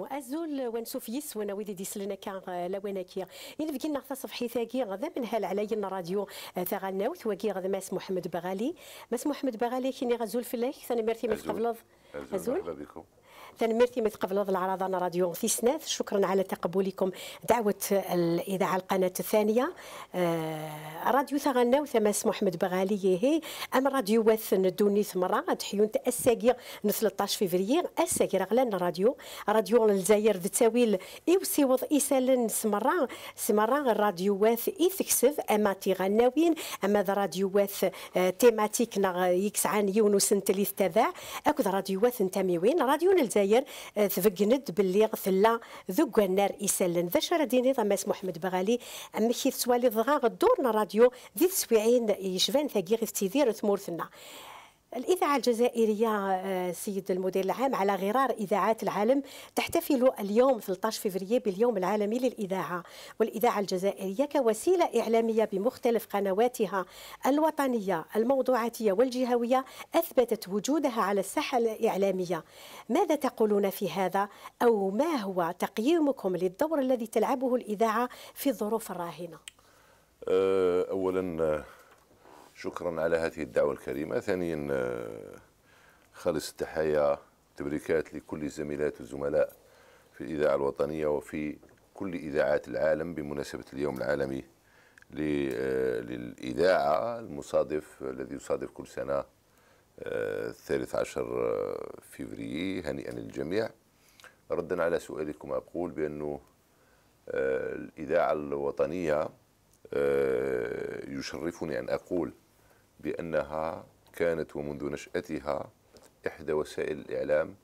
وازول وان سوفيس وانا ويدي ديسلنا كا آه، لوانا كيا الى بكينا نغتا صفحي ثاكي غدا من هال علي الراديو آه، ثغناوت وكي غدا ماس محمد بغالي ماس محمد بغالي كيني غزول الله ثاني مرتي من قبل ازول أزول. تنمرتي العرض العرضان راديو في سناث شكرا على تقبلكم دعوة الإذاعة القناة الثانية آه، راديو ثغنا وثماس محمد بغالي هي أم راديو وثن دوني ثمرة تحيون تأساقيا 13 فيفريير أساقير رغلان راديو راديو الجزائر ذتاويل وض إيسالن سمرة سمرة راديو واث إيثكسف أما تيغناوين أما راديو واث آه، تيماتيك عن يونس انتليث تذا أكد راديو واث انتميوين راديو الجزائر الجزائر آه، تفقند باللي غثلا ذوك النار يسلن ذا شرا ديني ضماس محمد بغالي اما كي توالي ضغا الدور راديو ذي تسويعين يشفان ثقيغ في تيدير ثمورثنا الإذاعة الجزائرية آه، سيد المدير العام على غرار إذاعات العالم تحتفل اليوم 13 فبراير باليوم العالمي للإذاعة والإذاعة الجزائرية كوسيلة إعلامية بمختلف قنواتها الوطنية الموضوعاتية والجهوية أثبتت وجودها على الساحة الإعلامية ماذا تقولون في هذا أو ما هو تقييمكم للدور الذي تلعبه الإذاعة في الظروف الراهنة آه، أولا آه، شكرا على هذه الدعوه الكريمه ثانيا آه، خالص التحايا تبريكات لكل الزميلات والزملاء في الاذاعه الوطنيه وفي كل اذاعات العالم بمناسبه اليوم العالمي آه، للاذاعه المصادف الذي يصادف كل سنه آه، الثالث عشر فيفري هنيئا للجميع ردا على سؤالكم أقول بأنه الإذاعة الوطنية يشرفني أن أقول بأنها كانت ومنذ نشأتها إحدى وسائل الإعلام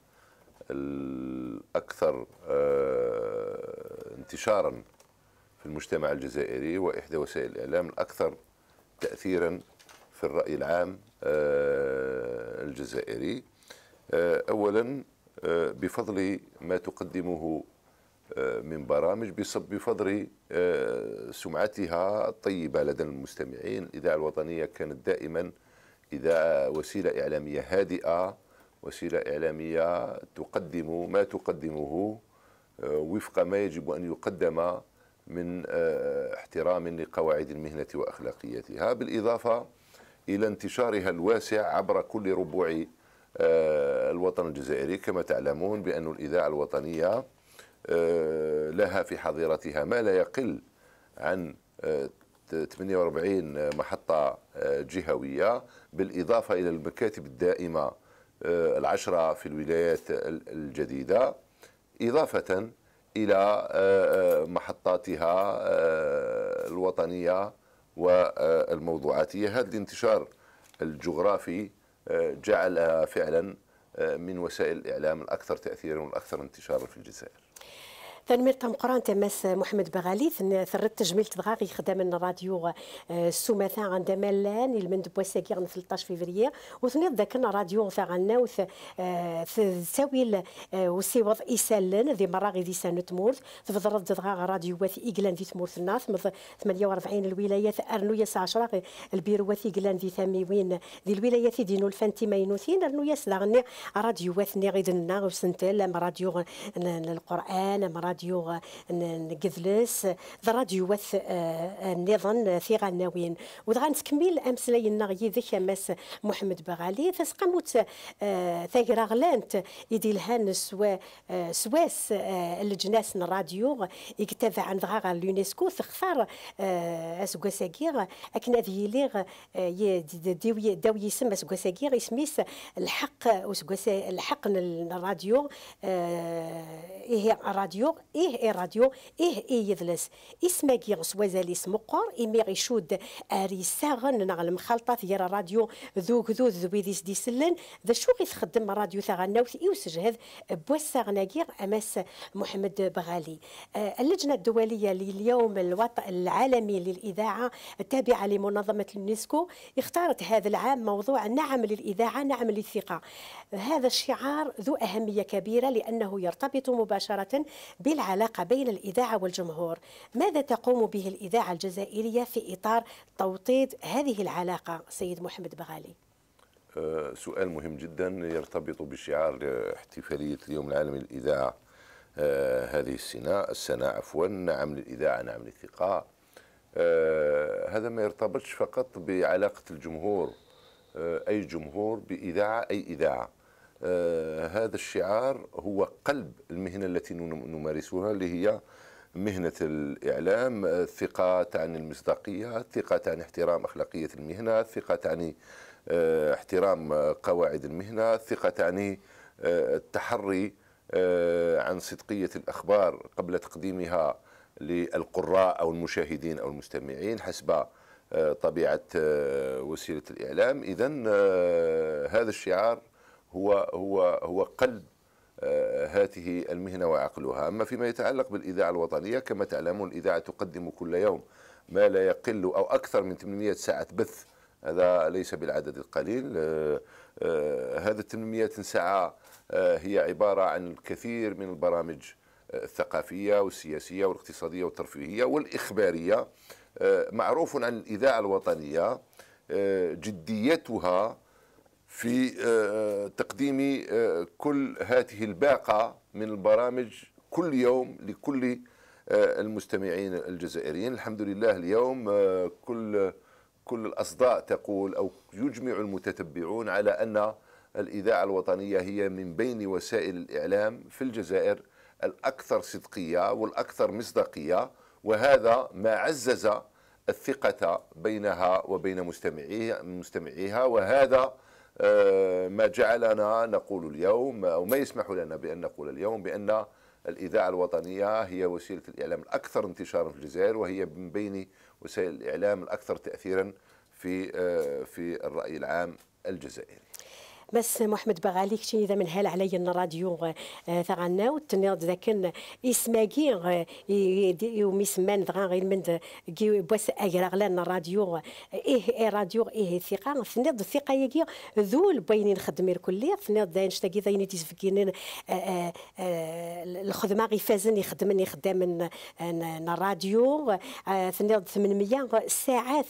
الأكثر آه، انتشارا في المجتمع الجزائري وإحدى وسائل الإعلام الأكثر تأثيرا في الرأي العام آه، الجزائري آه، أولا بفضل ما تقدمه آه، من برامج بفضل آه، سمعتها الطيبة لدى المستمعين الإذاعة الوطنية كانت دائما إذاعة وسيلة إعلامية هادئة وسيلة إعلامية تقدم ما تقدمه آه، وفق ما يجب أن يقدم من احترام لقواعد المهنة وأخلاقيتها بالإضافة إلى انتشارها الواسع عبر كل ربوع الوطن الجزائري كما تعلمون بأن الإذاعة الوطنية آه، لها في حظيرتها ما لا يقل عن 48 آه، محطة آه، جهوية بالإضافة إلى المكاتب الدائمة العشرة في الولايات الجديدة إضافة إلى محطاتها الوطنية والموضوعاتية هذا الانتشار الجغرافي جعلها فعلا آه، من وسائل الإعلام الأكثر تأثيرا والأكثر انتشارا في الجزائر ثانمير قران تماس محمد بغالي ثرت تجميل تدغاغي خدام الراديو السماثة آه، عند ملان المند بوساكي عن 13 فيفريير وثنيت ذاك الراديو تاع غناوث تساوي آه، آه، وضع إسالن ذي مراغي ذي سانة تمورث تفضل تدغاغ راديو واث إيقلان ذي تمورث الناث 48 الولايات أرنو يسا عشرة البير واث إيقلان ذي وين ذي الولايات دينو الفانتي ماينوثين أرنو ياس راديو واث نيغيدنا وسنتل راديو القرآن راديو راديو نقذلس راديو وث آه، آه، نظن في آه، غناوين وغنتكمل امس لينا يذك مس محمد بغالي فسقموت ثاقرا غلانت يدي الهان سوا سواس الجناس الراديو يكتب عن ذا اليونسكو تختار اسكوا ساكير اكنا ذي ليغ داوي داوي يسمى اسكوا ساكير يسميس الحق الحق الراديو هي راديو إيه إي راديو إيه إي يذلس إسماك يغس وزالي مقر إمي غيشود أري ساغن نغل المخلطة ثيارة راديو ذو كذو ذو دي سلن ذا شو غيتخدم راديو بوس ساغنا بوساغناكير أماس محمد بغالي أه، اللجنة الدولية لليوم الوطن العالمي للإذاعة التابعة لمنظمة اليونسكو اختارت هذا العام موضوع نعم للإذاعة نعم للثقة هذا الشعار ذو أهمية كبيرة لأنه يرتبط مباشرة بالعالم العلاقة بين الإذاعة والجمهور ماذا تقوم به الإذاعة الجزائرية في إطار توطيد هذه العلاقة سيد محمد بغالي أه، سؤال مهم جدا يرتبط بشعار احتفالية اليوم العالمي للإذاعة أه، هذه السنة السنة عفوا نعم للإذاعة نعم للثقة أه، هذا ما يرتبطش فقط بعلاقة الجمهور أي جمهور بإذاعة أي إذاعة آه، هذا الشعار هو قلب المهنة التي نمارسها اللي هي مهنة الإعلام آه، الثقة تعني المصداقية الثقة تعني احترام أخلاقية المهنة الثقة تعني آه، احترام قواعد المهنة الثقة تعني التحري عن صدقية الأخبار قبل تقديمها للقراء أو المشاهدين أو المستمعين حسب طبيعة وسيلة الإعلام إذا هذا الشعار هو هو هو قلب آه، هذه المهنة وعقلها أما فيما يتعلق بالإذاعة الوطنية كما تعلمون الإذاعة تقدم كل يوم ما لا يقل أو أكثر من 800 ساعة بث هذا ليس بالعدد القليل آه، آه، هذا 800 ساعة هي عبارة عن الكثير من البرامج الثقافية والسياسية والاقتصادية والترفيهية والإخبارية معروف عن الإذاعة الوطنية جديتها في آه، آه، تقديم آه، كل هذه الباقة من البرامج كل يوم لكل المستمعين الجزائريين الحمد لله اليوم كل كل الأصداء تقول أو يجمع المتتبعون على أن الإذاعة الوطنية هي من بين وسائل الإعلام في الجزائر الأكثر صدقية والأكثر مصداقية وهذا ما عزز الثقة بينها وبين مستمعيها وهذا آه، ما جعلنا نقول اليوم أو ما يسمح لنا بأن نقول اليوم بأن الإذاعة الوطنية هي وسيلة الإعلام الأكثر انتشارا في الجزائر وهي من بين وسائل الإعلام الأكثر تأثيرا في آه، في الرأي العام الجزائري بس محمد بغاليك شي من هال عليا الراديو آه، ثغنا وتنيض ذاك اسماكي آه، يوم يسمان دغا غير من كي بواس اغلان الراديو آه، إيه،, ايه راديو ايه ثقه ثني الثقه يجي ذول باينين خدمي الكل تنيض داين ذا ينيتي تيسفكين الخدمه غي فازني خدمني خدام الراديو ثني 800 ساعات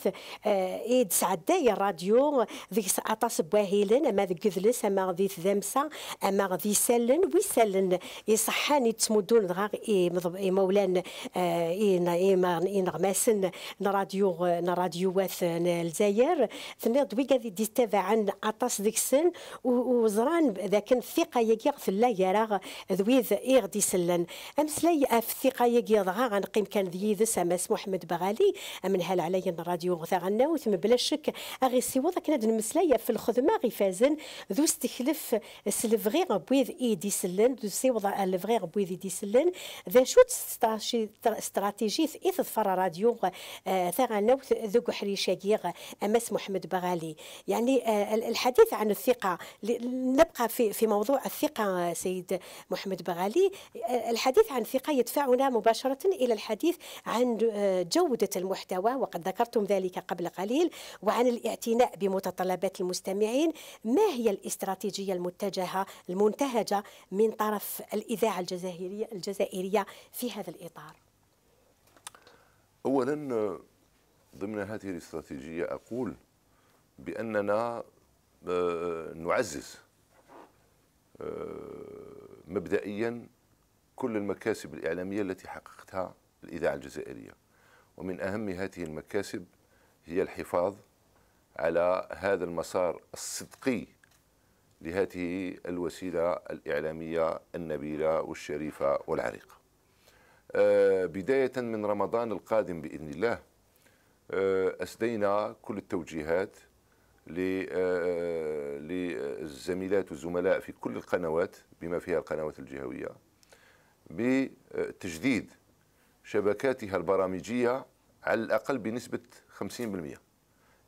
ايد تسعه داير راديو ذيك اطاس بواهيلن ما ذيك كذلس اما غادي تدامسا اما غادي سلن ويسلن يصحان يتمدون دغا مولان آه، ينغماسن نراديو واث الجزائر تنيض دوي غادي ديستافا عن اطاس ديك السن وزران ذاك الثقه ياكي غفلا يرا ذويذ اي غادي يسلن امسلاي في الثقه ياكي دغا غنقيم كان ذيذس اماس محمد بغالي هل عليا الراديو غثا غناوت بلا شك اغي سيوا كنا ناد المسلايه في الخدمه غي فازن ذو استخلف سلفغيغ بويذ دي سلن ذو سيوضع الفغيغ بويذ دي سلن ذا شو في إث فرا راديو ثغنوت ذو شاقيغ أمس محمد بغالي يعني الحديث عن الثقة نبقى في في موضوع الثقة سيد محمد بغالي الحديث عن الثقة يدفعنا مباشرة إلى الحديث عن جودة المحتوى وقد ذكرتم ذلك قبل قليل وعن الاعتناء بمتطلبات المستمعين ما هي الاستراتيجية المتجهة المنتهجة من طرف الإذاعة الجزائرية الجزائرية في هذا الإطار أولا ضمن هذه الاستراتيجية أقول بأننا آه، نعزز آه، مبدئيا كل المكاسب الإعلامية التي حققتها الإذاعة الجزائرية ومن أهم هذه المكاسب هي الحفاظ على هذا المسار الصدقي لهذه الوسيلة الإعلامية النبيلة والشريفة والعريقة آه، بداية من رمضان القادم بإذن الله آه، أسدينا كل التوجيهات آه، للزميلات والزملاء في كل القنوات بما فيها القنوات الجهوية بتجديد شبكاتها البرامجية على الأقل بنسبة 50%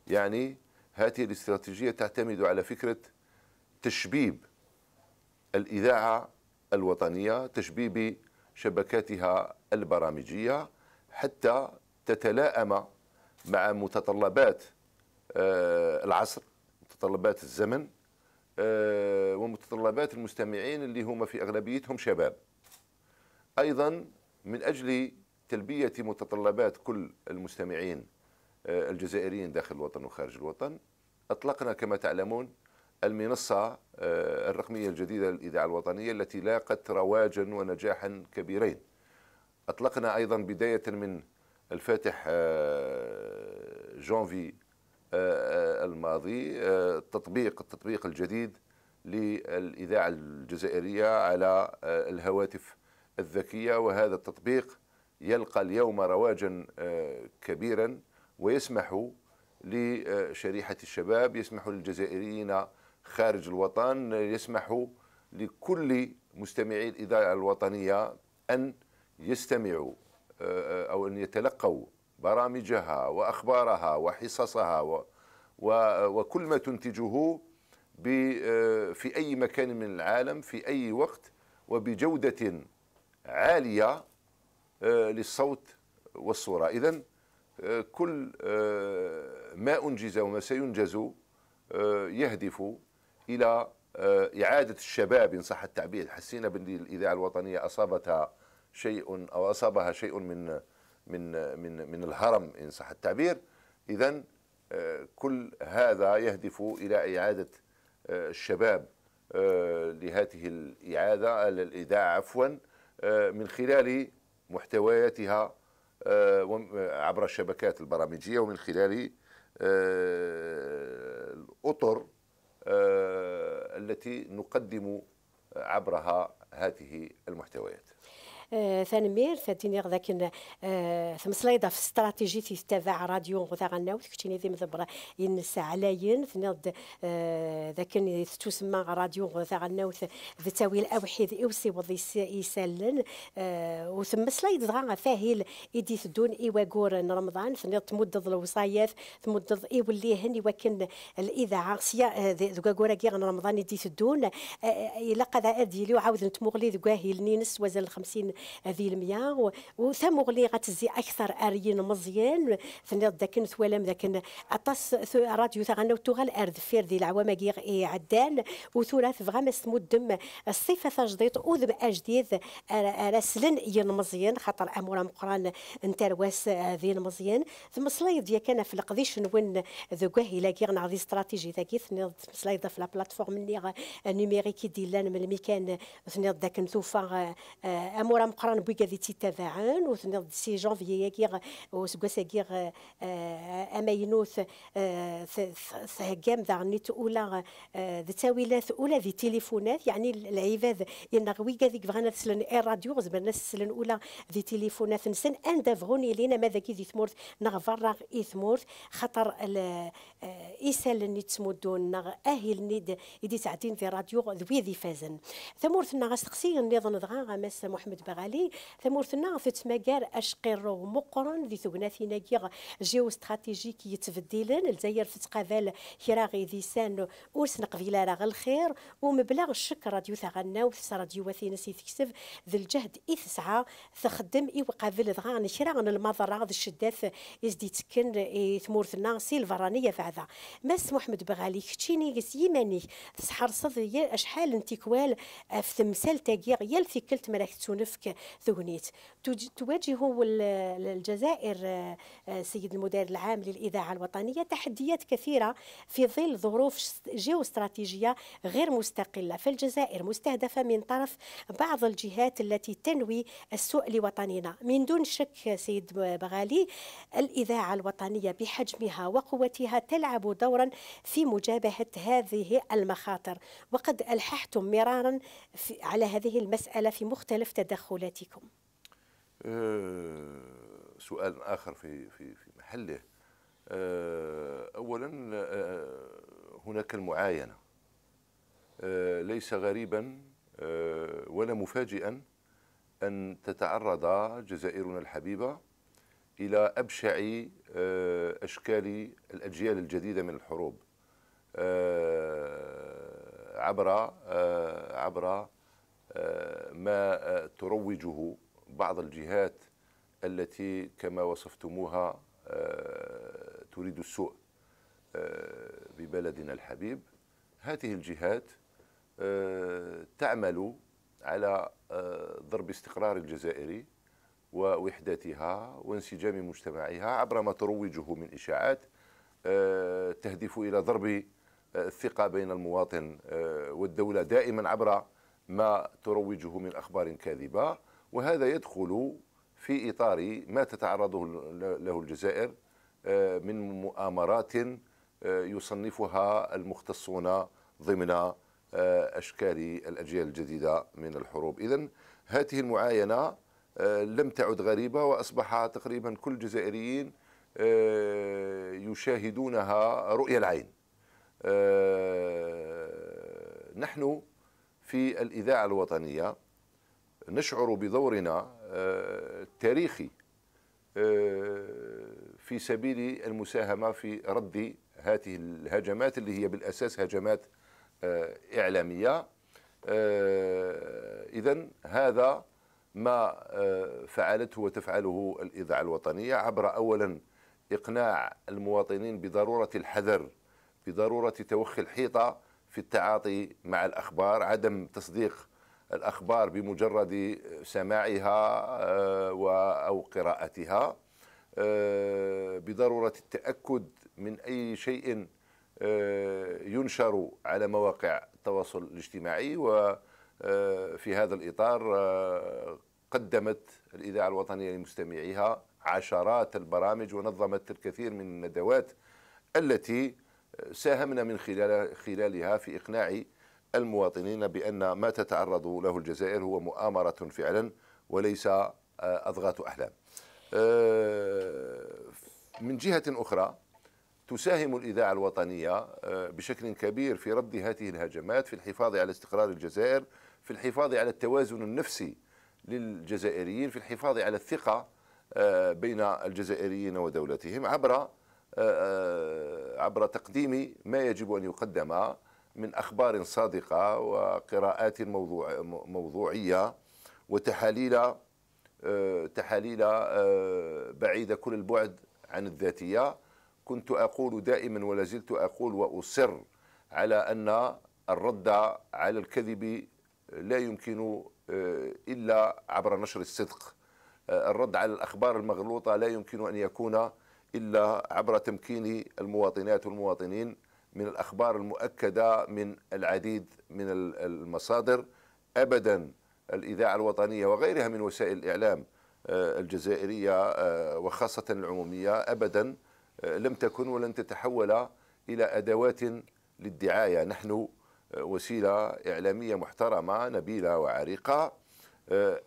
يعني هذه الاستراتيجية تعتمد على فكرة تشبيب الاذاعه الوطنيه تشبيب شبكاتها البرامجيه حتى تتلائم مع متطلبات آه، العصر متطلبات الزمن آه، ومتطلبات المستمعين اللي هما في اغلبيتهم شباب ايضا من اجل تلبيه متطلبات كل المستمعين آه، الجزائريين داخل الوطن وخارج الوطن اطلقنا كما تعلمون المنصة آه، الرقمية الجديدة للإذاعة الوطنية التي لاقت رواجا ونجاحا كبيرين أطلقنا أيضا بداية من الفاتح آه، جونفي آه، الماضي تطبيق التطبيق الجديد للإذاعة الجزائرية على الهواتف الذكية وهذا التطبيق يلقى اليوم رواجا كبيرا ويسمح لشريحة الشباب يسمح للجزائريين خارج الوطن يسمح لكل مستمعي الإذاعة الوطنية أن يستمعوا آه، أو أن يتلقوا برامجها وأخبارها وحصصها وكل ما تنتجه آه، في أي مكان من العالم في أي وقت وبجودة عالية آه، للصوت والصورة إذا كل ما أنجز وما سينجز يهدف إلى آه، إعادة الشباب إن صح التعبير حسينا بأن الإذاعة الوطنية أصابتها شيء أو أصابها شيء من من من من الهرم إن صح التعبير إذا آه، كل هذا يهدف إلى إعادة آه، الشباب لهذه الإعادة الإذاعة عفوا من خلال محتوياتها عبر الشبكات البرامجية ومن خلال الأطر آه، التي نقدم عبرها هذه المحتويات ثانمير آه، ثاني ذاك آه، ثمسلايضه في استراتيجية تتابع راديو غدا غناوت كنتيني ذي مذبره ينسى علاين ثنيض آه، ذاك تسمى راديو غدا غناوت ذي تاويل اوحيد اوسي وضي يسالن وثم سلايد دغا فاهيل ايدي ثدون غور رمضان ثنيض تمدد الوصايات تمدض ايوليهن يوكن الاذاعه سيا ذوكاغورا كي رمضان ايدي ثدون الا قضاء ديالي وعاود نتمغلي ذوكاهيل نينس وزال 50 هذه المياه وثم غلي غتزي اكثر اريين مزيان ثنيض داك ثوالم داك اطاس راديو تغنى وتغال ارد فير دي العوام كي إيه، عدال وثلاث اسمو مدم الصفه تجديد وذم اجديد راسلن ين مزيان خاطر امور مقران انترواس آه، ذي مزيان ثم سلايد ديال كان في القديش نون ذو كاهي كي غنعرضي استراتيجي تاكي ثنيض سلايد في لابلاتفورم بلاتفورم اللي نيميريكي ديلان من الميكان ثنيض داك نتوفا آه، امور مقران بوي قاذي تتابعان وثنيض سي جانفي ياكي وسكواس ياكي آه، آه، اماينوث آه، ثهقام نيت اولى تاويلات اولى ذي تيليفونات يعني العباد غوي قاذي بغانا تسلن اي راديو غزبنا تسلن اولى ذي تيليفونات نسن ان دافغوني لينا ماذا كي ذي ثمورث نغفر راغ اي ثمورث خاطر ايسال نيت تسمدون نغ اهل نيد يدي تعدين في راديو ذوي ذي فازن ثمورث نغ استقسي النظام دغا مس محمد بغا غالي ثمورتنا في تماكار أشقر مقرن ذي ثقناثينا كيغ جيو استراتيجيك يتبدلن الجزائر في تقابل كراغي ذي سان ورس قبيلة راه الخير ومبلغ الشكر راديو ثغنا وثس راديو وثينا سي تكسب ذي الجهد إثسعى تخدم إيقابل ضغان كيراغن المضرة ذي الشداف يزدي تكن ثمورتنا سي الفرانية فعذا مس محمد بغالي كتشيني سيماني تسحر صدي أشحال انتكوال آه، في تمثال تاكيغ يال في كلت مراكز تونفك ثغنيت تواجه الجزائر آه، سيد المدير العام للإذاعة الوطنية تحديات كثيرة في ظل ظروف جيوستراتيجية غير مستقلة فالجزائر مستهدفة من طرف بعض الجهات التي تنوي السوء لوطننا من دون شك سيد بغالي الإذاعة الوطنية بحجمها وقوتها تلعب دورا في مجابهة هذه المخاطر وقد ألححتم مرارا على هذه المسألة في مختلف تدخل تدخلاتكم؟ آه، سؤال آخر في في في محله آه، أولا آه، هناك المعاينة ليس غريبا ولا مفاجئا أن تتعرض جزائرنا الحبيبة إلى أبشع أشكال الأجيال الجديدة من الحروب عبر عبر آه، ما آه، تروجه بعض الجهات التي كما وصفتموها آه، تريد السوء ببلدنا الحبيب هذه الجهات تعمل على ضرب استقرار الجزائري ووحدتها وانسجام مجتمعها عبر ما تروجه من اشاعات تهدف الى ضرب الثقه بين المواطن والدوله دائما عبر ما تروجه من أخبار كاذبة وهذا يدخل في إطار ما تتعرض له الجزائر آه، من مؤامرات آه، يصنفها المختصون ضمن آه، أشكال الأجيال الجديدة من الحروب إذا هذه المعاينة لم تعد غريبة وأصبح تقريبا كل الجزائريين يشاهدونها رؤية العين نحن في الإذاعة الوطنية نشعر بدورنا التاريخي آه، آه، في سبيل المساهمة في رد هذه الهجمات اللي هي بالأساس هجمات آه، إعلامية إذا هذا ما فعلته وتفعله الإذاعة الوطنية عبر أولا إقناع المواطنين بضرورة الحذر بضرورة توخي الحيطة في التعاطي مع الاخبار عدم تصديق الاخبار بمجرد سماعها آه، او قراءتها آه، بضروره التاكد من اي شيء آه، ينشر على مواقع التواصل الاجتماعي وفي هذا الاطار قدمت الاذاعه الوطنيه لمستمعيها عشرات البرامج ونظمت الكثير من الندوات التي ساهمنا من خلال خلالها في إقناع المواطنين بأن ما تتعرض له الجزائر هو مؤامرة فعلا وليس آه، اضغاط أحلام آه، من جهة أخرى تساهم الإذاعة الوطنية آه، بشكل كبير في رد هذه الهجمات في الحفاظ على استقرار الجزائر في الحفاظ على التوازن النفسي للجزائريين في الحفاظ على الثقة بين الجزائريين ودولتهم عبر آه، آه، عبر تقديم ما يجب أن يقدم من أخبار صادقة وقراءات موضوع موضوعية وتحاليل آه، تحاليل بعيدة كل البعد عن الذاتية كنت أقول دائما ولا زلت أقول وأصر على أن الرد على الكذب لا يمكن إلا عبر نشر الصدق الرد على الأخبار المغلوطة لا يمكن أن يكون إلا عبر تمكين المواطنات والمواطنين من الأخبار المؤكدة من العديد من المصادر أبدا الإذاعة الوطنية وغيرها من وسائل الإعلام آه، الجزائرية آه، وخاصة العمومية أبدا آه، لم تكن ولن تتحول إلى أدوات للدعاية نحن وسيلة إعلامية محترمة نبيلة وعريقة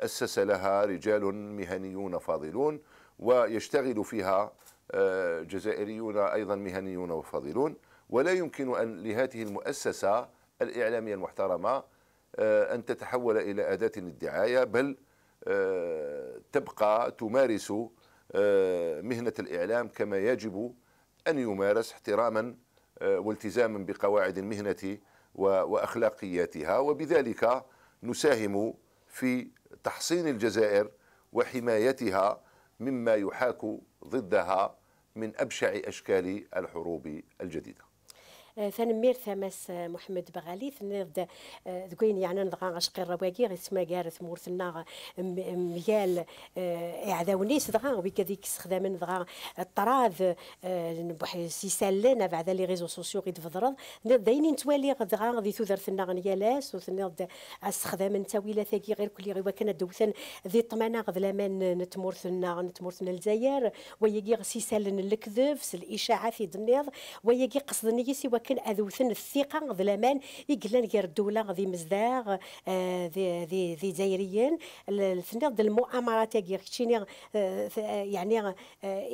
أسس لها رجال مهنيون فاضلون ويشتغل فيها جزائريون أيضا مهنيون وفاضلون ولا يمكن أن لهذه المؤسسة الإعلامية المحترمة آه، أن تتحول إلى أداة للدعاية بل آه، تبقى تمارس آه، مهنة الإعلام كما يجب أن يمارس احتراما والتزاما بقواعد المهنة وأخلاقياتها وبذلك نساهم في تحصين الجزائر وحمايتها مما يحاك ضدها من أبشع أشكال الحروب الجديدة ثنمير آه، ثماس آه، محمد بغالي ثنرد ذكوين آه، يعني نضغى غشقي الرواقي سما قارث مورثنا ميال اعذاونيس دغا وكذيك استخدام دغا الطراذ نبوح سيسالنا بعد لي ريزو سوسيو غيد فضرض ديني نتوالي دغا ذي ثوذرثنا غنيالاس وثنرد استخدام نتاويلا ثاكي غير كل غيوا كان دوثن ذي طمانا غد لامان نتمورثنا نتمورثنا الجزائر ويجي سيسالن الكذب الاشاعه في دنيض ويجي قصدني سوا وكان اذوثن الثقه ظلامان يقلان غير الدوله غادي مزداغ آه، ذي ذي ذي زايريين ثنيض المؤامرات غير كتشيني آه، آه، يعني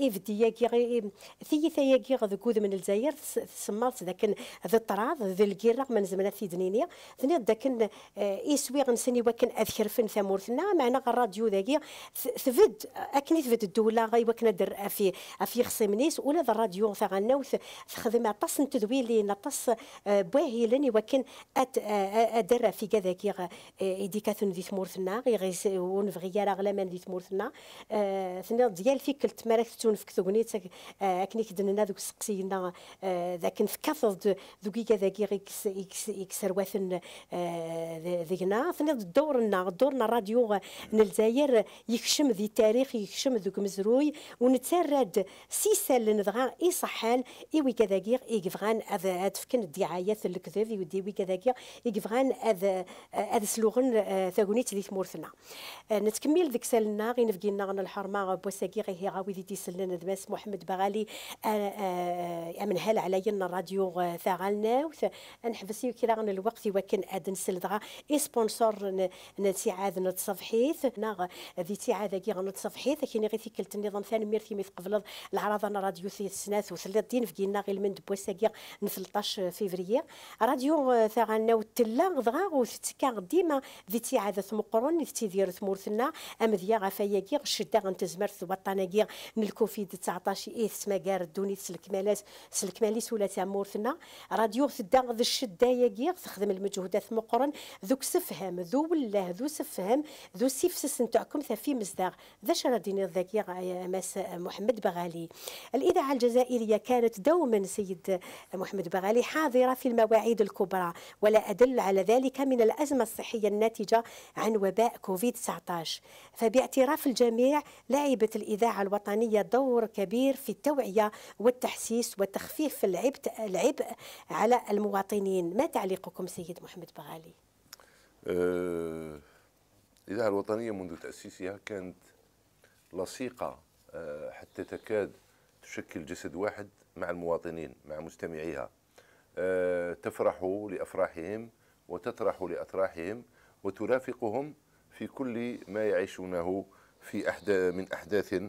إفدية غير ثيثة غير ذكود من الجزائر سمرت ذاك ذي الطراض ذي الكيرا من زمنا في دنينيا ثنيض ذاك إسوي غنسني وكن أذكرفن ثمورتنا معنا الراديو ذاكي ثفد أكني ثفد الدولة غي وكنا در في في خصمنيس ولا الراديو ثغناوث تخدم عطاس لي نتص آه، باهي لني وكن أت أدر آه، آه، في كذاك يغ إديكاثن ذي ثمورثنا يغيس ونفغيار أغلامان ذي ثمورثنا ثنا ديال في كل فيك التمارك تونفك ثغنيتك أكني كدننا ذوك سقسينا ذاك نفكاثض ذوكي كذاك يغ يكسر واثن ذينا ثنا دورنا دورنا راديو نلزاير يكشم ذي تاريخ يكشم ذوك مزروي ونتسرد سيسال لنضغا إصحان إيوي كذاك إي إيكفغان أذ هاد فكن الدعايات الكذاب وي كذاك يكفغان اذ اذ سلوغن ثاغونيت ذي تمورثنا نتكمل ذيك سالنا غي نفقينا غن الحرمة بوساكي غي هي غاوي ذي تيسلنا ندماس محمد بغالي امنهال علينا الراديو ثاغالناوث نحبس كي غن الوقت يوكن اد نسل دغا سبونسور عاد نتصفحيث ناغ ذي عاد كي غن نتصفحيث كيني غي كلت النظام ثاني ميرثي ميث قبل العراض انا راديو ثي سناث وثلاث دين فقينا غي المند بوساكي نف 13 فيفري راديو ثغانا آه، وتلا غضغا وتتكا ديما ذي تيعادة مقرون في تيدير ثمورتنا أمذيا غفاياكي غشدا غنتزمر وطناكي من الكوفيد 19 إيه سماكار دوني سلكمالات سلكماليس ولا مورثنا راديو ثدا غد الشداياكي تخدم المجهودات مقرن ذوك سفهم ذو ولا ذو سفهم ذو سيفسس نتاعكم ثافي مزداغ ذا شرادين آه، يا ماس آه، محمد بغالي الإذاعة الجزائرية كانت دوما سيد محمد البغالي حاضرة في المواعيد الكبرى ولا أدل على ذلك من الأزمة الصحية الناتجة عن وباء كوفيد-19 فباعتراف الجميع لعبت الإذاعة الوطنية دور كبير في التوعية والتحسيس وتخفيف العبء العبء على المواطنين ما تعليقكم سيد محمد بغالي؟ أه الإذاعة الوطنية منذ تأسيسها كانت لصيقة آه، حتى تكاد تشكل جسد واحد مع المواطنين مع مستمعيها آه، تفرح لأفراحهم وتطرح لأطراحهم وترافقهم في كل ما يعيشونه في أحداث من أحداث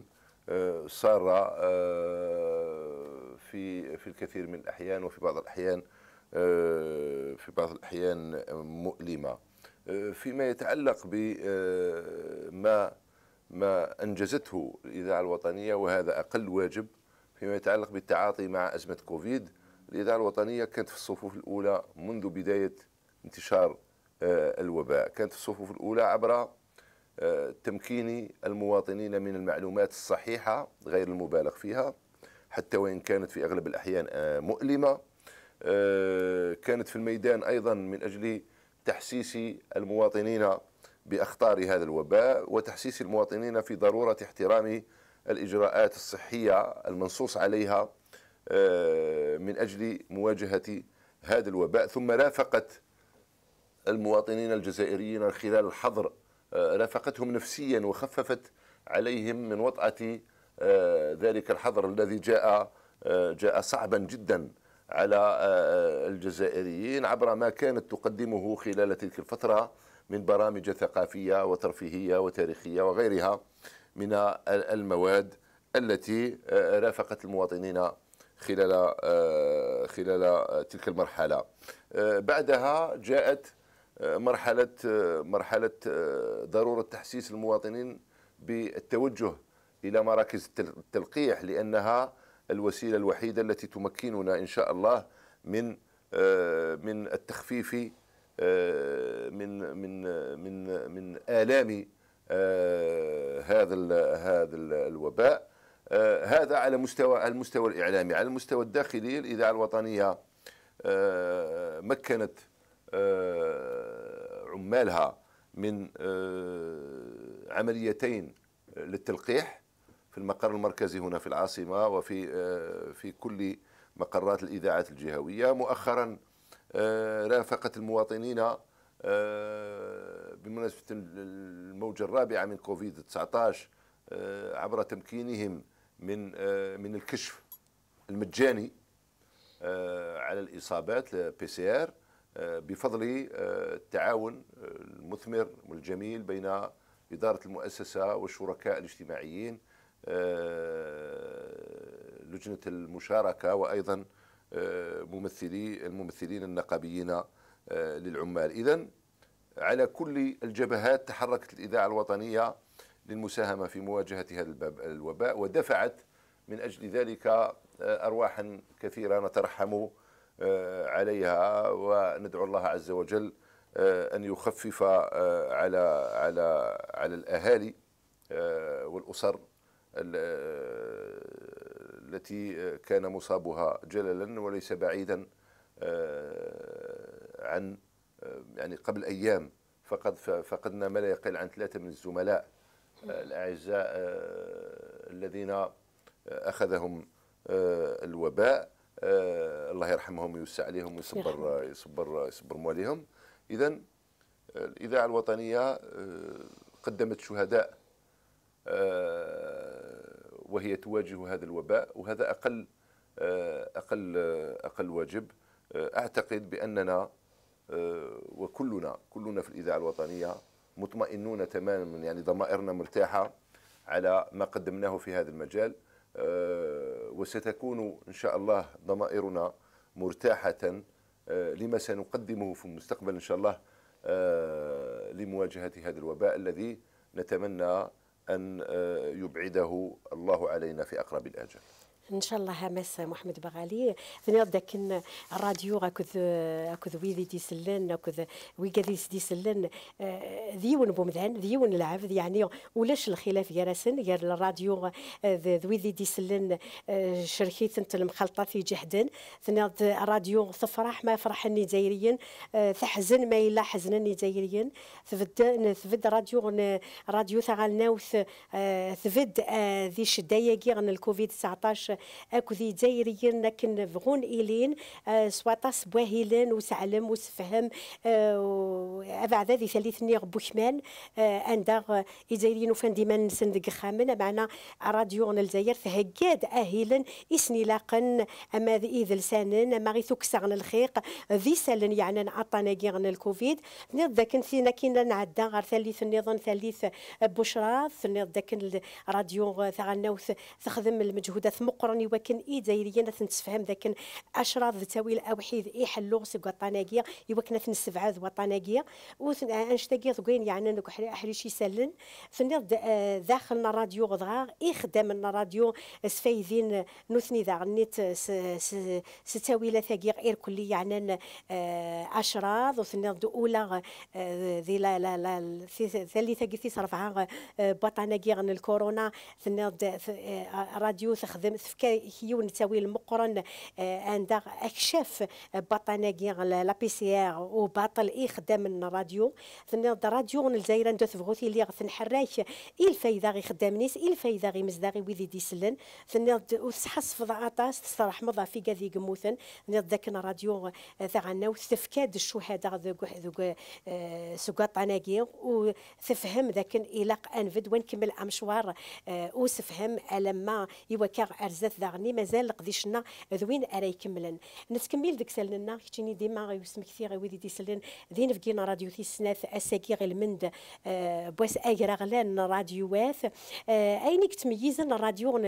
آه، سارة آه، في في الكثير من الأحيان وفي بعض الأحيان في بعض الأحيان مؤلمة فيما يتعلق بما ما أنجزته الإذاعة الوطنية وهذا أقل واجب فيما يتعلق بالتعاطي مع أزمة كوفيد الإذاعة الوطنية كانت في الصفوف الأولى منذ بداية انتشار آه، الوباء كانت في الصفوف الأولى عبر آه، تمكين المواطنين من المعلومات الصحيحة غير المبالغ فيها حتى وإن كانت في أغلب الأحيان آه، مؤلمة كانت في الميدان أيضا من أجل تحسيس المواطنين بأخطار هذا الوباء وتحسيس المواطنين في ضرورة احترام الإجراءات الصحية المنصوص عليها آه، من أجل مواجهة هذا الوباء ثم رافقت المواطنين الجزائريين خلال الحظر آه، رافقتهم نفسيا وخففت عليهم من وطأة آه، ذلك الحظر الذي جاء جاء صعبا جدا على الجزائريين عبر ما كانت تقدمه خلال تلك الفترة من برامج ثقافية وترفيهية وتاريخية وغيرها من المواد التي رافقت المواطنين خلال آه، خلال آه، تلك المرحله آه، بعدها جاءت مرحله مرحله ضروره تحسيس المواطنين بالتوجه الى مراكز التلقيح لانها الوسيله الوحيده التي تمكننا ان شاء الله من من التخفيف من من من من الام هذا هذا الوباء آه، هذا على مستوى المستوى الاعلامي على المستوى الداخلي الاذاعه الوطنيه آه، مكنت آه، عمالها من عمليتين للتلقيح في المقر المركزي هنا في العاصمه وفي في كل مقرات الاذاعات الجهويه مؤخرا رافقت المواطنين بمناسبه الموجه الرابعه من كوفيد 19 عبر تمكينهم من آه، من الكشف المجاني آه، على الاصابات بي سي ار بفضل آه، التعاون المثمر والجميل بين اداره المؤسسه والشركاء الاجتماعيين لجنه المشاركه وايضا ممثلي الممثلين النقابيين للعمال اذا على كل الجبهات تحركت الاذاعه الوطنيه للمساهمة في مواجهة هذا الوباء ودفعت من أجل ذلك آه، أرواحا كثيرة نترحم آه، عليها وندعو الله عز وجل آه، أن يخفف على على على الأهالي والأسر التي كان مصابها جللا وليس بعيدا عن يعني قبل أيام فقد فقدنا ما لا يقل عن ثلاثة من الزملاء الأعزاء آه، الذين آه، أخذهم آه، الوباء الله يرحمهم ويوسع عليهم ويصبر يصبر يصبر مواليهم إذا الإذاعة الوطنية قدمت شهداء وهي تواجه هذا الوباء وهذا أقل أقل أقل واجب أعتقد بأننا وكلنا كلنا في الإذاعة الوطنية مطمئنون تماما يعني ضمائرنا مرتاحه على ما قدمناه في هذا المجال آه، وستكون ان شاء الله ضمائرنا مرتاحه آه، لما سنقدمه في المستقبل ان شاء الله آه، لمواجهه هذا الوباء الذي نتمنى ان يبعده الله علينا في اقرب الاجل ان شاء الله هامس محمد بغالي ثني داك الراديو غاكذ غاكذ وي دي سلن وي ويكاديس دي سلن آه، ذيون بومدان ذيون العبد يعني ولاش الخلاف يا راسن يا الراديو آه، ذوي دي سلن آه، شركيت انت المخلطه في جحدن ثني الراديو تفرح ما فرحني النيجيريين تحزن ما الا حزن النيجيريين ثفد ثفد راديو راديو ثغال ناوث ثفد ذي شدايه غن الكوفيد 19 اكذي دايرين لكن فغون الين آه، سواطاس بواهيلن وسعلم وسفهم بعد آه، ذي ثالثني بوكمان آه، اندا إزايرين وفان ديما نسن دق خامن معنا راديو الجزائر فهكاد اهيلا اسني لاقن اما ذي لسانن اما غي سغن الخيق ذي سالن يعني نعطانا غير الكوفيد نض ذاك فينا كينا نعدا غير ثالث نظن ثالث بشرى ثنيض ذاك الراديو ثغناوث تخدم المجهودات مقر راني وكن اي دايريا نتفهم ذاك اشراف ذتاوي الاوحيد اي حلوغ سبقا طناقيه يوكنا في السبعة ذو وثن آه، انشتاقي ثقين يعني نك حريشي سلن في آه، داخل راديو غضغا اي خدام راديو سفايدين نثني ذا غنيت ستاوي لا ثقيق اير كلي يعني آه، اشراف وثني اولى ذي لا لا لا ثالثه قيثي صرفها غن الكورونا ثني راديو تخدم تسكيون نتاوي المقرن آه، عند اكشاف آه، بطناكي لا بي سي ار وباطل يخدم إيه الراديو تنض راديو الجزائر ندو تبغوثي اللي اي الفايده غي خدام نيس الفايده غي مزداغي ويدي ديسلن تنض وتحصفض عطاس تسرح مضى في كاذي قموثن تنض ذاك الراديو ثغنا آه، وتفكاد الشهداء ذوك ذوك سقاط عناقي وتفهم ذاك الى انفد ونكمل امشوار وسفهم على ما يوكا بزاف داغني مازال لقديشنا ذوين ارا يكملن نتكمل ديك سالنا كتيني ديما غيوسمك في غيويدي دي سلن دين فكينا راديو تيسناث اساكي غير المند آه، بواس ايرا غلان راديوات آه، اين كتميزن الراديو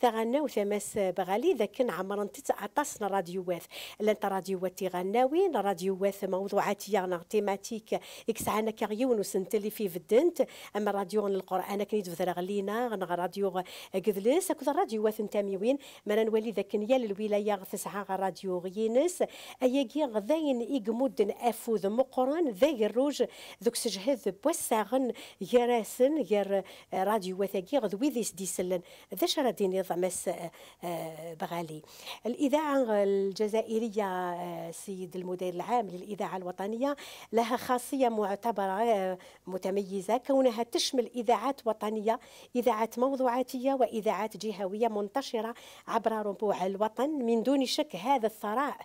ثغنا وثماس بغالي ذاك عمرن تتعطس راديوات لانت راديوات تيغناوين راديوات موضوعاتيه تيماتيك اكسعانا كغيون اللي في فدنت اما راديو القران كنيت فذرا غلينا راديو قذلس اكو راديوات نتامي وين مران ولي ذاك نيا للولاية الولايه تسعه راديو غينس اياكي غذاين يقمدن افوذ مقران ذاي الروج ذوك سجهد بوساغن يراسن ير آه، راديو وثاكي غذوي ذي سديسلن ذا شردي نظام آه، آه، بغالي الاذاعه الجزائريه سيد المدير العام للاذاعه الوطنيه لها خاصيه معتبره متميزه كونها تشمل اذاعات وطنيه اذاعات موضوعاتيه واذاعات جهويه منتشره الصغيرة عبر ربوع الوطن من دون شك هذا الثراء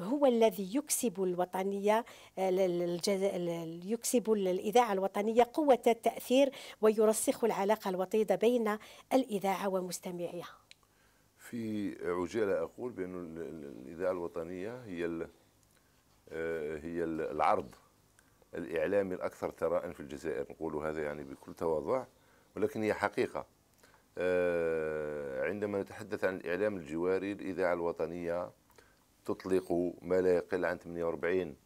هو الذي يكسب الوطنية آه، يكسب الإذاعة الوطنية قوة التأثير ويرسخ العلاقة الوطيدة بين الإذاعة ومستمعيها في عجالة أقول بأن الإذاعة الوطنية هي آه، هي العرض الإعلامي الأكثر ثراء في الجزائر نقول هذا يعني بكل تواضع ولكن هي حقيقة آه، عندما نتحدث عن الإعلام الجواري الإذاعة الوطنية تطلق ما لا يقل عن 48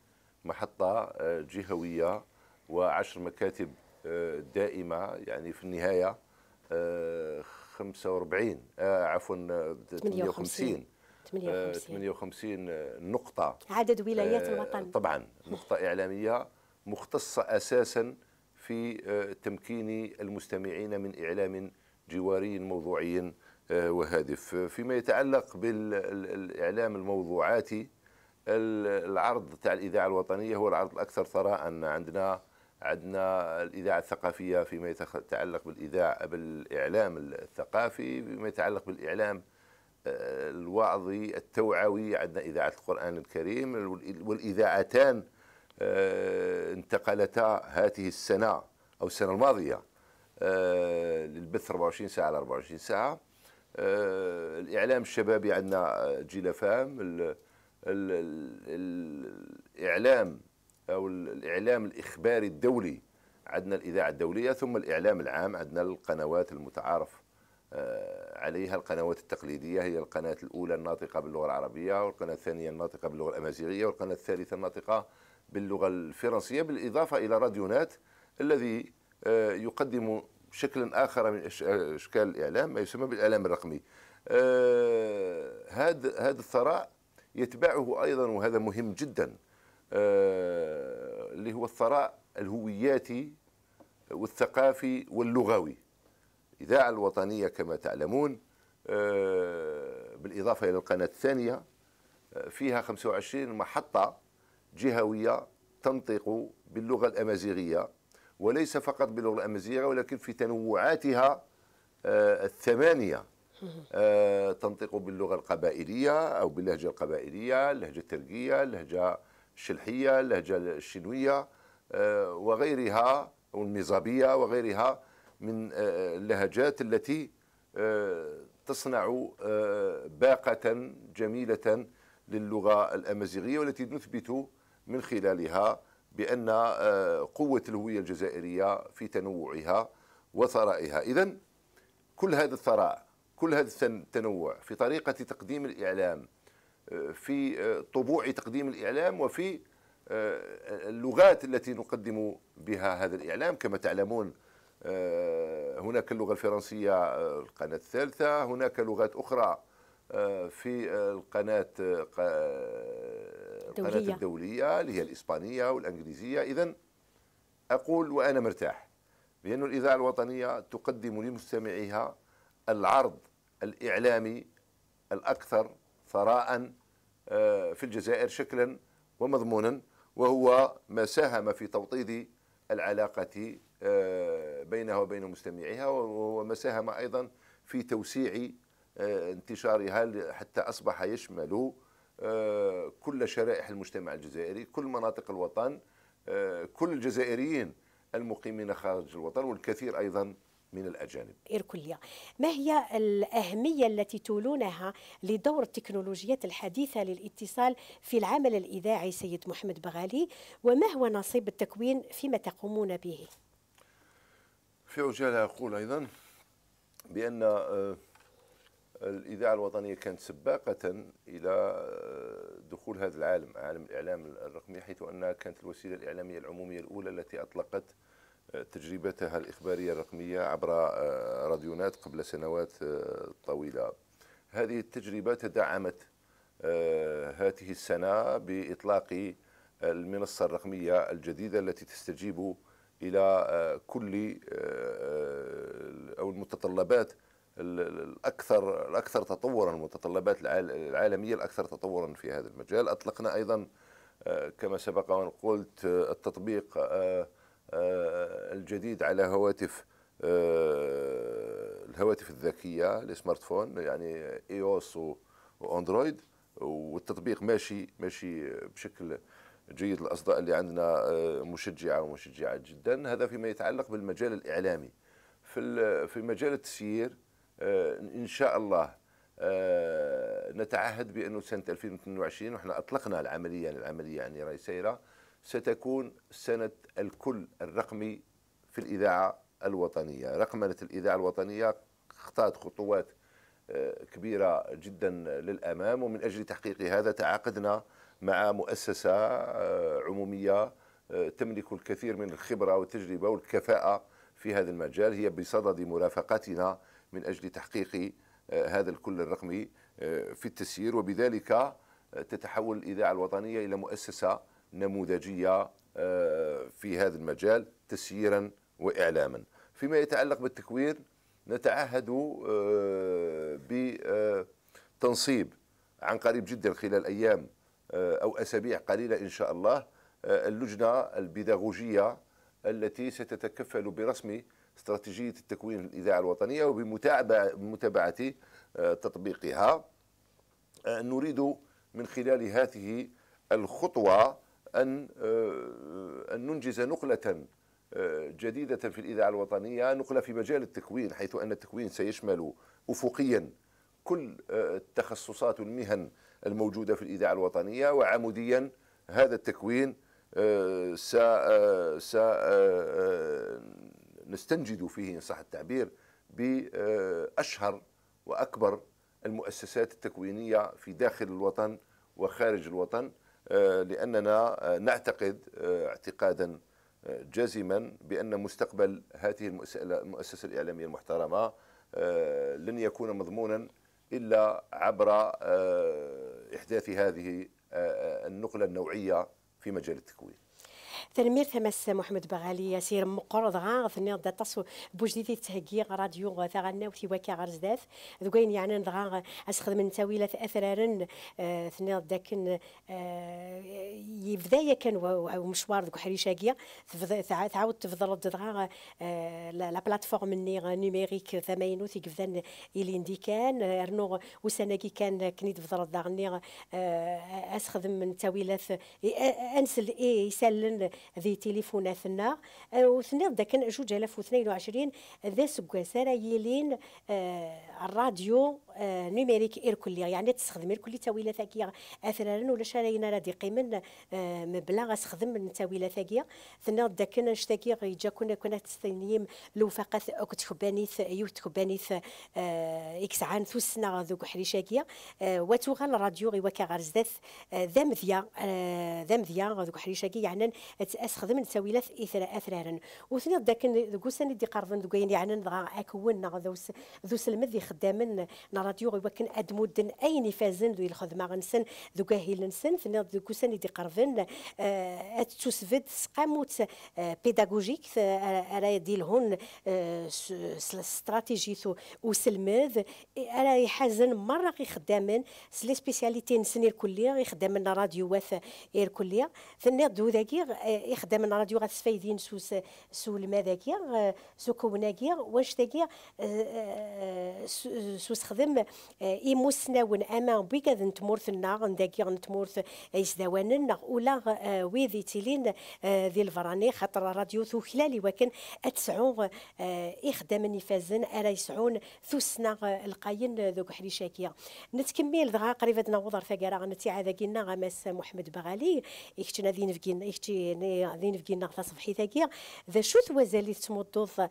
محطة آه، جهوية وعشر مكاتب آه، دائمة يعني في النهاية 45 عفوا 58 58 58 نقطة عدد ولايات الوطن طبعا نقطة إعلامية مختصة أساسا في تمكين المستمعين من إعلام جواري موضوعي آه، وهادف فيما يتعلق بالإعلام الموضوعاتي العرض تاع الإذاعة الوطنية هو العرض الأكثر ثراء عندنا عندنا الإذاعة الثقافية فيما يتعلق بالإذاعة بالإعلام الثقافي فيما يتعلق بالإعلام آه، الوعظي التوعوي عندنا إذاعة القرآن الكريم والإذاعتان آه، انتقلتا هذه السنة أو السنة الماضية آه، للبث 24 ساعه على 24 ساعه آه، الاعلام الشبابي عندنا آه، جيل فام الاعلام او الاعلام الاخباري الدولي عندنا الاذاعه الدوليه ثم الاعلام العام عندنا القنوات المتعارف عليها القنوات التقليديه هي القناه الاولى الناطقه باللغه العربيه والقناه الثانيه الناطقه باللغه الامازيغيه والقناه الثالثه الناطقه باللغه الفرنسيه بالاضافه الى راديونات الذي آه، يقدم شكلا اخر من اشكال الاعلام ما يسمى بالاعلام الرقمي آه، هذا هذا الثراء يتبعه ايضا وهذا مهم جدا آه، اللي هو الثراء الهوياتي والثقافي واللغوي إذاعة الوطنيه كما تعلمون بالاضافه الى القناه الثانيه فيها 25 محطه جهويه تنطق باللغه الامازيغيه وليس فقط باللغه الامازيغيه ولكن في تنوعاتها آه، الثمانيه آه، تنطق باللغه القبائليه او باللهجه القبائليه، اللهجه التركيه، اللهجه الشلحيه، اللهجه الشنويه آه، وغيرها او الميزابيه وغيرها من اللهجات التي تصنع باقه جميله للغه الامازيغيه والتي نثبت من خلالها بأن آه، قوة الهوية الجزائرية في تنوعها وثرائها إذا كل هذا الثراء كل هذا التنوع في طريقة تقديم الإعلام آه، في آه، طبوع تقديم الإعلام وفي اللغات التي نقدم بها هذا الإعلام كما تعلمون هناك اللغة الفرنسية القناة الثالثة هناك لغات أخرى آه، في آه، القناة آه، القناة الدولية اللي هي الإسبانية والأنجليزية إذا أقول وأنا مرتاح بأن الإذاعة الوطنية تقدم لمستمعيها العرض الإعلامي الأكثر ثراء في الجزائر شكلا ومضمونا وهو ما ساهم في توطيد العلاقة بينها وبين مستمعيها وما ساهم أيضا في توسيع آه، انتشاري هل حتى أصبح يشمل آه، كل شرائح المجتمع الجزائري كل مناطق الوطن آه، كل الجزائريين المقيمين خارج الوطن والكثير أيضا من الأجانب إيركوليا. ما هي الأهمية التي تولونها لدور التكنولوجيات الحديثة للاتصال في العمل الإذاعي سيد محمد بغالي وما هو نصيب التكوين فيما تقومون به في عجالة أقول أيضا بأن الاذاعه الوطنيه كانت سباقه الى آه، دخول هذا العالم عالم الاعلام الرقمي حيث انها كانت الوسيله الاعلاميه العموميه الاولى التي اطلقت آه، تجربتها الاخباريه الرقميه عبر آه، راديونات قبل سنوات طويله هذه التجربه تدعمت هذه السنه باطلاق المنصه الرقميه الجديده التي تستجيب الى كل او المتطلبات الاكثر الاكثر تطورا المتطلبات العالميه الاكثر تطورا في هذا المجال اطلقنا ايضا آه، كما سبق وان قلت آه، التطبيق آه، الجديد على هواتف الهواتف الذكيه السمارت فون يعني ايوس واندرويد والتطبيق ماشي ماشي بشكل جيد الاصداء اللي عندنا مشجعه ومشجعه جدا هذا فيما يتعلق بالمجال الاعلامي في في مجال التسيير آه، ان شاء الله آه، نتعهد بانه سنه 2022 ونحن اطلقنا العمليه العمليه يعني راي سيره ستكون سنه الكل الرقمي في الاذاعه الوطنيه، رقمنه الاذاعه الوطنيه خطات خطوات آه، كبيره جدا للامام ومن اجل تحقيق هذا تعاقدنا مع مؤسسه عموميه تملك الكثير من الخبره والتجربه والكفاءه في هذا المجال هي بصدد مرافقتنا من أجل تحقيق آه، هذا الكل الرقمي آه، في التسيير وبذلك آه، تتحول الإذاعة الوطنية إلى مؤسسة نموذجية في هذا المجال تسييرا وإعلاما فيما يتعلق بالتكوين نتعهد بتنصيب عن قريب جدا خلال أيام أو أسابيع قليلة إن شاء الله اللجنة البيداغوجية التي ستتكفل برسم استراتيجية التكوين الإذاعة الوطنية وبمتابعة آه، تطبيقها آه، نريد من خلال هذه الخطوة أن آه، أن ننجز نقلة جديدة في الإذاعة الوطنية نقلة في مجال التكوين حيث أن التكوين سيشمل أفقيا كل التخصصات والمهن الموجودة في الإذاعة الوطنية وعموديا هذا التكوين سا سا نستنجد فيه إن صح التعبير بأشهر وأكبر المؤسسات التكوينية في داخل الوطن وخارج الوطن لأننا نعتقد اعتقادا جازما بأن مستقبل هذه المؤسسة الإعلامية المحترمة لن يكون مضمونا إلا عبر إحداث هذه النقلة النوعية في مجال التكوين تنمير ثمس محمد بغالي يسير مقرض غاغ نيض داتاس بوجديدي تهقي راديو ثغنا وكا غرزداث ذوين يعني نضغا اسخدم من تاويلة آه، في ثنيض داكن آه، يبدايا كان ومشوار حريشا حريشاكيا تعاود تفضل دغا آه، لا بلاتفورم ني نيميريك ثماينوث يكفدان إليندي كان رنو وسناكي كان كني تفضل داغني اسخدم من تاويلة انسل اي يسلن ذي جوج الاف واثنين 2022 ذا سكوا سارا يلين آه، الراديو آه، نيميريك اير كلي يعني تستخدم كلي تاويله ثاكيه اثرا ولا شراينا رادي قيمن آه، مبلغ استخدم من تاويله ثاكيه ثنيض داك نشتاكي غيجا كنا كنا تستنيم كنت كتخبانيث يوت كبانيث اكس عام ثوسنا ذوك حريشاكيه وتوغال الراديو غي وكا غارزداث ذا مذيا ذا مذيا ذوك حريشاكي يعني ات اسخدم نساوي لف اثر اثرارا وثني داك كوساني دي قرضن دوك يعني نضغا اكون ذو ذو سلمد يخدامن نراديو يوكن ادمودن اين فازن ذو الخدمه غنسن ذو كاهيل نسن ثني دي كوساني دي قرضن تسفد سقاموت آه، بيداغوجيك على آه، ديالهن استراتيجي آه، ثو وسلمذ على يحزن مره غي خدامن سلي سبيسياليتي نسني الكليه غي راديو واث الكليه ثني دو ذاكي يخدم الراديو غتسفايدين سو سو المذاكير آه، سو كوناكير واش تاكير آه، آه، سو سخدم موسناون أما بك نتمورثنا نداكير نتمورث النا ولا ويذي تيلين ذي الفراني خاطر راديو ثو خلالي ولكن أتسعون يخدم نيفازن ألا يسعون ثوسنا القاين ذوك حريشاكيا نتكمل دغا قريبة نوضر ثقارا نتي غا مس محمد بغالي إختنا ذي نفقين إختي يعني آه، آه، غادي في كينا غفا صفحي تاكيا ذا شو توازالي تمضض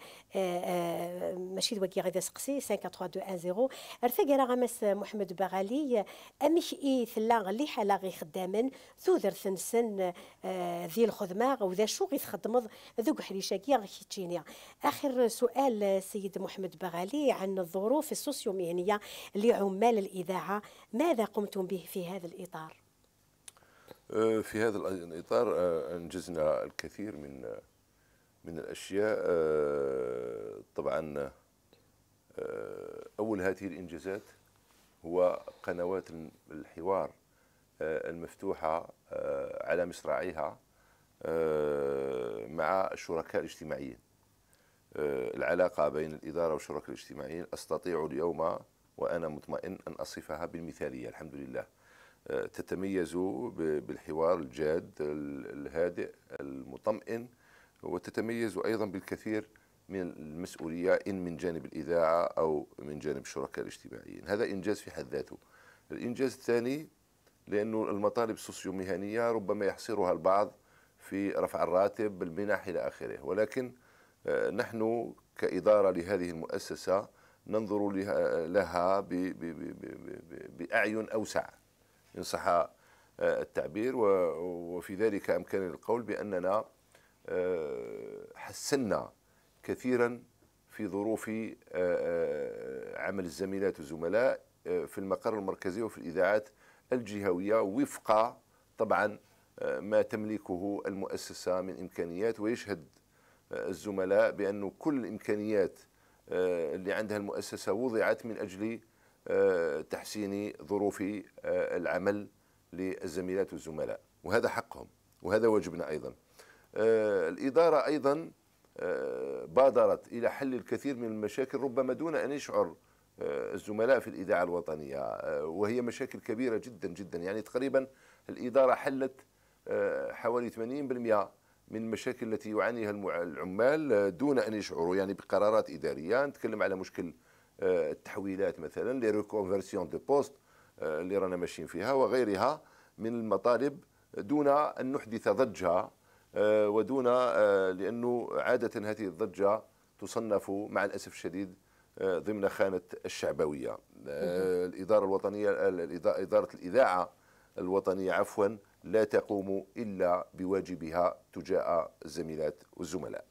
ماشي دواكي غادا سقسي ارثاكي راه غمس محمد باغالي امش اي ثلا غلي حالا غي خدامن ثوذر ثنسن آه، ذي الخدمه وذا شو غي تخدمض ذوك حريشاكي غي تشيني اخر سؤال سيد محمد باغالي عن الظروف السوسيومهنيه لعمال الاذاعه ماذا قمتم به في هذا الاطار؟ آه، في هذا الإطار آه، أنجزنا الكثير من آه، من الأشياء طبعا أول هذه الإنجازات هو قنوات الحوار المفتوحة على مصراعيها مع الشركاء الاجتماعيين العلاقة بين الإدارة والشركاء الاجتماعيين أستطيع اليوم وأنا مطمئن أن أصفها بالمثالية الحمد لله تتميزوا بالحوار الجاد الهادئ المطمئن وتتميزوا أيضا بالكثير من المسؤولية إن من جانب الإذاعة أو من جانب الشركاء الاجتماعيين هذا إنجاز في حد ذاته الإنجاز الثاني لأنه المطالب السوسيومهنية ربما يحصرها البعض في رفع الراتب بالمنح إلى آخره ولكن آه، نحن كإدارة لهذه المؤسسة ننظر لها بأعين أوسع إن صح آه، التعبير وفي ذلك أمكن القول بأننا آه، حسنا كثيرا في ظروف آه، عمل الزميلات والزملاء في المقر المركزي وفي الإذاعات الجهوية وفق طبعا ما تملكه المؤسسة من إمكانيات ويشهد الزملاء بانه كل الإمكانيات اللي عندها المؤسسة وضعت من أجل آه، تحسين ظروف آه، العمل للزميلات والزملاء وهذا حقهم وهذا واجبنا أيضا آه، الإدارة أيضا بادرت إلى حل الكثير من المشاكل ربما دون أن يشعر الزملاء في الإذاعة الوطنية وهي مشاكل كبيرة جدا جدا يعني تقريبا الإدارة حلت حوالي 80% من المشاكل التي يعانيها العمال دون أن يشعروا يعني بقرارات إدارية نتكلم على مشكل آه، التحويلات مثلا لي ريكونفرسيون دو بوست آه، اللي رانا ماشيين فيها وغيرها من المطالب دون ان نحدث ضجه آه، ودون لانه عاده هذه الضجه تصنف مع الاسف الشديد ضمن خانه الشعبويه الاداره الوطنيه اداره الاذاعه الوطنيه عفوا لا تقوم الا بواجبها تجاه الزميلات والزملاء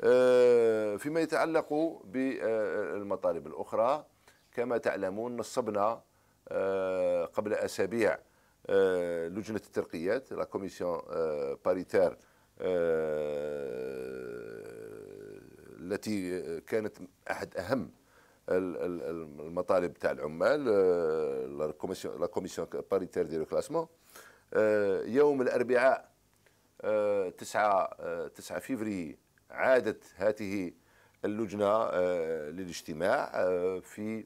آه، فيما يتعلق بالمطالب الأخرى كما تعلمون نصبنا آه، قبل أسابيع آه، لجنة الترقيات لا كوميسيون باريتير التي كانت أحد أهم المطالب تاع العمال لا كوميسيون باريتير دي كلاسمون يوم الأربعاء 9 9 فيفري عادت هذه اللجنه آه، للاجتماع آه، في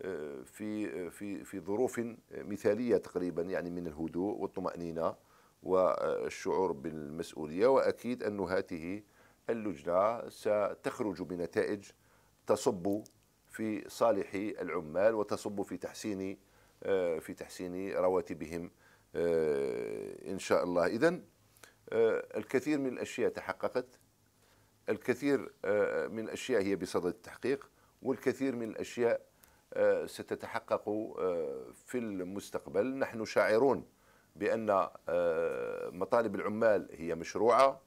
آه، في في في ظروف مثاليه تقريبا يعني من الهدوء والطمانينه والشعور بالمسؤوليه واكيد ان هذه اللجنه ستخرج بنتائج تصب في صالح العمال وتصب في تحسين في تحسين رواتبهم ان شاء الله اذا الكثير من الاشياء تحققت الكثير آه، من الأشياء هي بصدد التحقيق والكثير من الأشياء آه، ستتحقق آه، في المستقبل نحن شاعرون بأن مطالب العمال هي مشروعة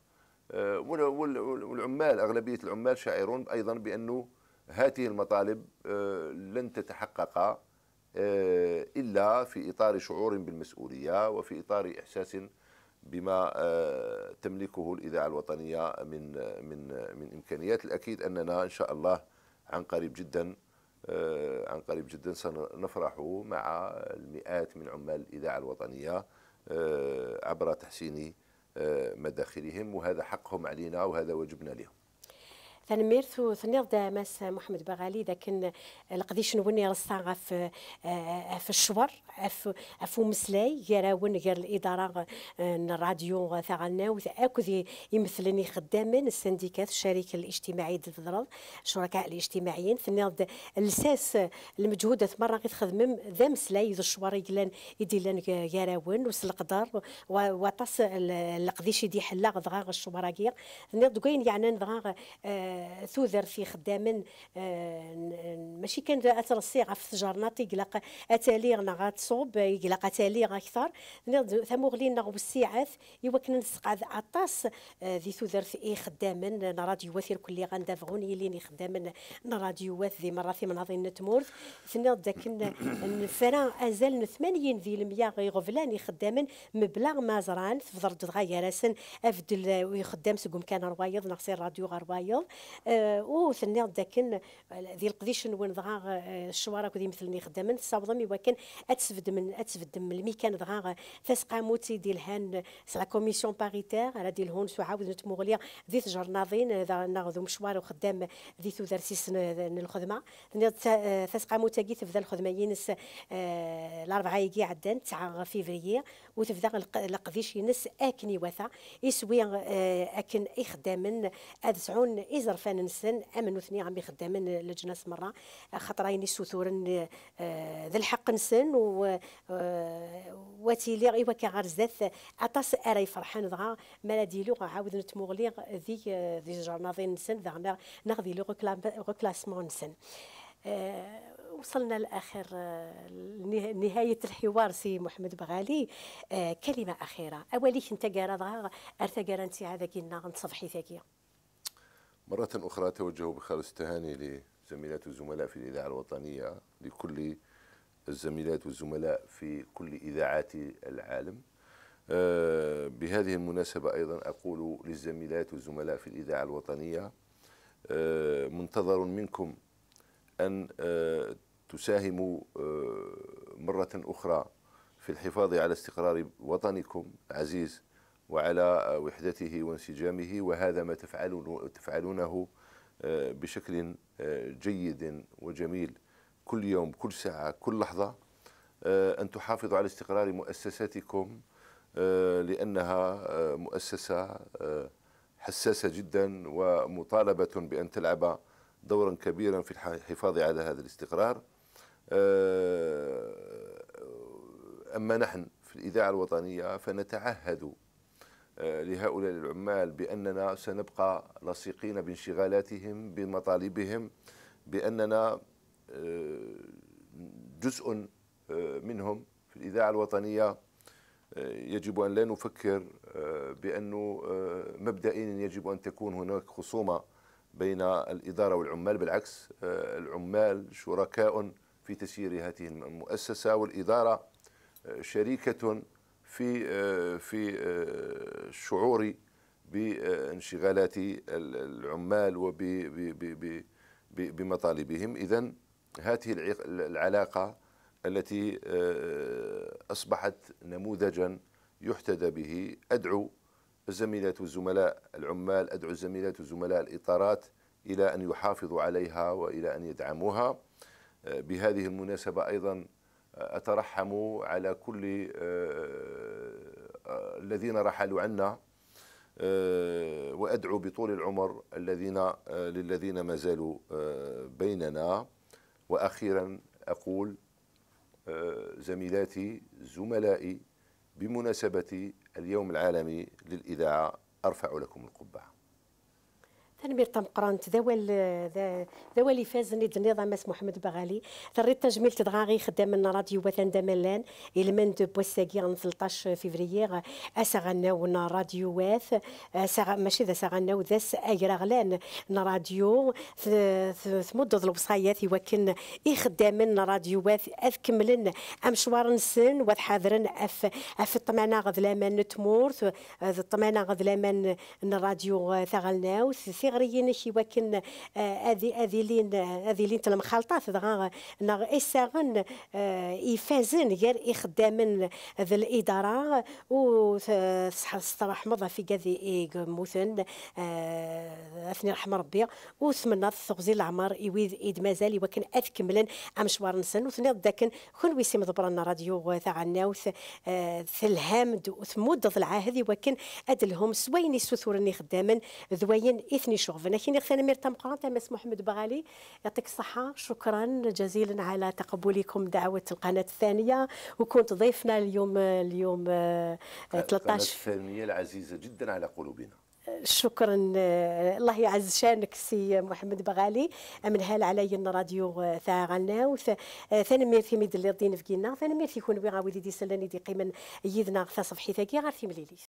والعمال أغلبية العمال شاعرون أيضا بأنه هذه المطالب لن تتحقق إلا في إطار شعور بالمسؤولية وفي إطار إحساس بما آه، تملكه الاذاعه الوطنيه من آه، من آه، من امكانيات الاكيد اننا ان شاء الله عن قريب جدا عن قريب جدا سنفرح مع المئات من عمال الاذاعه الوطنيه عبر تحسين مداخلهم وهذا حقهم علينا وهذا واجبنا لهم ثنميرثو ثنيض ماس محمد بغالي لكن القديش نوني رصا آه، آه، في في الشور في في مسلاي يراون غير الاداره آه، الراديو ثغالنا اكو يمثلني خدامين السنديكات الشريك الاجتماعي ضد الشركاء الاجتماعيين ثنيض الساس المجهودات مرة غير تخدم ذا مسلاي ذا الشوار يلان لان يراون وس القدر وطاس القديش يدي حلا غدغا الشواركير ثنيض كاين يعني غدغا ثوذر في خدام آه، ماشي كان اثر الصيغه في تجارنا تيقلق اتاليغنا غاتصوب يقلق اتاليغ اكثر ثمغلينا يوا كنا نسقى عطاس آه، ذي ثوذر في خدام راديو وثير كل غندافغون يليني خدامن راديو وث ذي مرة في مناظر نتمورث ثنا داكن الفرا ازال 80 ذي غي غفلان يخدامن مبلغ ما زران تفضل دغايا راسن افدل ويخدام سقوم كان روايض نغسي راديو غروايض آه، او ثني داكن آه، ذي القديش نون ضغا آه، الشوارع كودي مثلني خدامن مي وكان اتسفد من اتسفد من الميكان ضغا فاس قاموتي ديال هان سلا كوميسيون باريتير على ديال هون سعاود نت مغليا ذي تجر ناخذو مشوار وخدام ذي تو درسيس الخدمه فاس قاموتي كي تبدا الخدمه ينس الاربعه يجي عدان 9 فيفريي وتبدا القديش ينس اكني وثا يسوي اكن يخدامن اذ زرفان نسن امن وثني عم يخدمن لجناس مره راني سثورن آه، ذا الحق نسن و آه، واتي لي ايوا كغار زاث اطاس اري فرحان دغا مالادي ديلو عاود نتمغلي ذي ذي جرناضين نسن ذا ناخذي لو ريكلاسمون نسن آه، وصلنا لاخر نهايه الحوار سي محمد بغالي كلمه اخيره اوليك انت قارا ارثا قارا انت هذا كي نتصبحي ثاكيه مرة أخرى أتوجه بخالص التهاني لزميلات وزملاء في الإذاعة الوطنية لكل الزميلات والزملاء في كل إذاعات العالم آه، بهذه المناسبة أيضا أقول للزميلات والزملاء في الإذاعة الوطنية آه، منتظر منكم أن آه، تساهموا مرة أخرى في الحفاظ على استقرار وطنكم عزيز وعلى وحدته وانسجامه وهذا ما تفعلونه آه، بشكل آه، جيد وجميل كل يوم كل ساعة كل لحظة آه، أن تحافظوا على استقرار مؤسساتكم لأنها مؤسسة حساسة جدا ومطالبة بأن تلعب دورا كبيرا في الحفاظ على هذا الاستقرار أما نحن في الإذاعة الوطنية فنتعهد لهؤلاء العمال بأننا سنبقى لصيقين بانشغالاتهم بمطالبهم بأننا آه، جزء آه، منهم في الإذاعة الوطنية آه، يجب أن لا نفكر بأنه مبدئيا يجب أن تكون هناك خصومة بين الإدارة والعمال بالعكس العمال شركاء في تسيير هذه المؤسسة والإدارة شريكة في آه، في آه، شعوري بانشغالات العمال وب بمطالبهم اذا هذه العلاقه التي آه، اصبحت نموذجا يحتذى به ادعو الزميلات والزملاء العمال ادعو الزميلات والزملاء الاطارات الى ان يحافظوا عليها والى ان يدعموها بهذه المناسبه ايضا أترحم على كل آه، آه، الذين رحلوا عنا آه، وأدعو بطول العمر الذين للذين ما زالوا بيننا وأخيرا أقول زميلاتي زملائي بمناسبة اليوم العالمي للإذاعة أرفع لكم القبعة تنمير تمقران تداول داولي فاز نيد النظام محمد بغالي ثريت تجميل تدغاغي خدام من راديو وثن دملان المن دو بوساكي 13 فيفريير اسغناو راديو واث ماشي ذا سغناو ذا ايراغلان راديو ثمد الوصايات يوكن من راديو واث اذكملن امشوار نسن حاضرن اف اف الطمانه غذلامان تمورث الطمانه غذلامان الراديو ثغلناو سي غريين شي وكن آه، هذه لين تلمخلطه في دغ نغ اساغن آه، يفازن غير يخدامن ذا الاداره و صلاح مضى في كذي إيغ موثن آه، اثني رحم ربي وثمنا الثغزي العمر يويد ايد مازال يوكن اثكملن امشوار نسن وثني داكن كون ويسي مضبرنا راديو تاع الناوث ثلهام ثمود العهد يوكن ادلهم سويني يسوثورني خدامن ذوين اثني شغف كيني كي نغثاني مير تمقران تمس محمد بغالي يعطيك الصحه شكرا جزيلا على تقبلكم دعوه القناه الثانيه وكنت ضيفنا اليوم اليوم 13 آه، القناه الثانيه العزيزه جدا على قلوبنا شكرا آه، الله يعز شانك سي محمد بغالي امنها هال علي راديو آه، ثاغنا ثاني مير في ميد الدين فقينا ثاني مير في كون بغا وليدي سلاني دي قيمن يدنا ثا صفحي ثاكي غير في مليليث